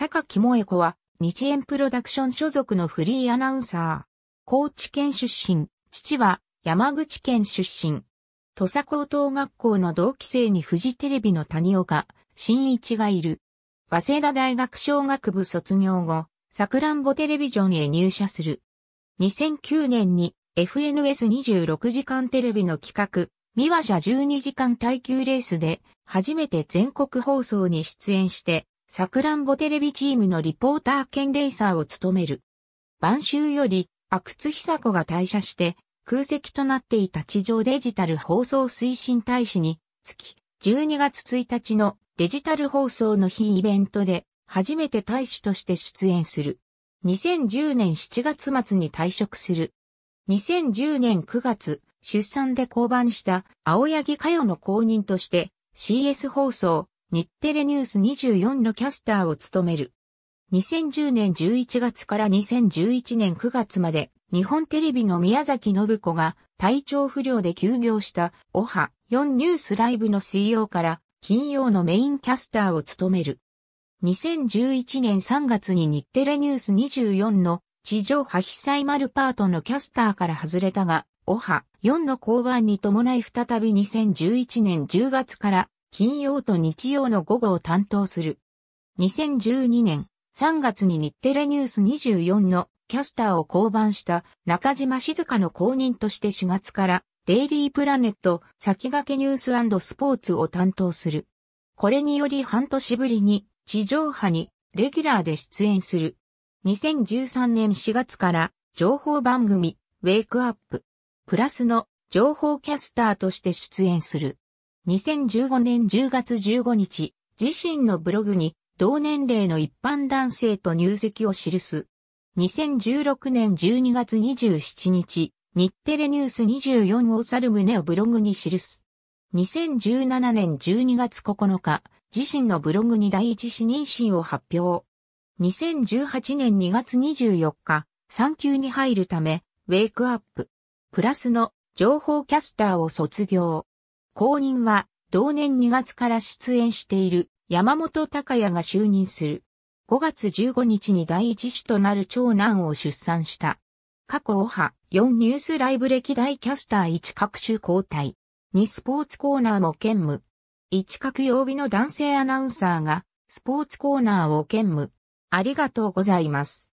坂木萌子は、日円プロダクション所属のフリーアナウンサー。高知県出身、父は山口県出身。土佐高等学校の同期生にフジテレビの谷岡、新一がいる。早稲田大学商学部卒業後、さくらんぼテレビジョンへ入社する。2009年に FNS26 時間テレビの企画、三話社12時間耐久レースで初めて全国放送に出演してサクラんぼテレビチームのリポーター兼レーサーを務める。晩秋より、阿久津久子が退社して、空席となっていた地上デジタル放送推進大使に、月、12月1日のデジタル放送の日イベントで、初めて大使として出演する。2010年7月末に退職する。2010年9月、出産で降板した青柳佳代の後任として、CS 放送、日テレニュース24のキャスターを務める。2010年11月から2011年9月まで、日本テレビの宮崎信子が体調不良で休業したオハ4ニュースライブの水曜から金曜のメインキャスターを務める。2011年3月に日テレニュース24の地上波被災丸パートのキャスターから外れたが、オハ4の降板に伴い再び2011年10月から金曜と日曜の午後を担当する。2012年3月に日テレニュース24のキャスターを降板した中島静香の後任として4月からデイリープラネット先駆けニューススポーツを担当する。これにより半年ぶりに地上波にレギュラーで出演する。2013年4月から情報番組ウェイクアッププラスの情報キャスターとして出演する。2015年10月15日、自身のブログに同年齢の一般男性と入籍を記す。2016年12月27日、日テレニュース24を去る旨をブログに記す。2017年12月9日、自身のブログに第一子妊娠を発表。2018年2月24日、産休に入るため、ウェイクアップ。プラスの情報キャスターを卒業。後任は、同年2月から出演している山本隆也が就任する。5月15日に第一子となる長男を出産した。過去オハ4ニュースライブ歴代キャスター1各種交代。2スポーツコーナーも兼務。1各曜日の男性アナウンサーがスポーツコーナーを兼務。ありがとうございます。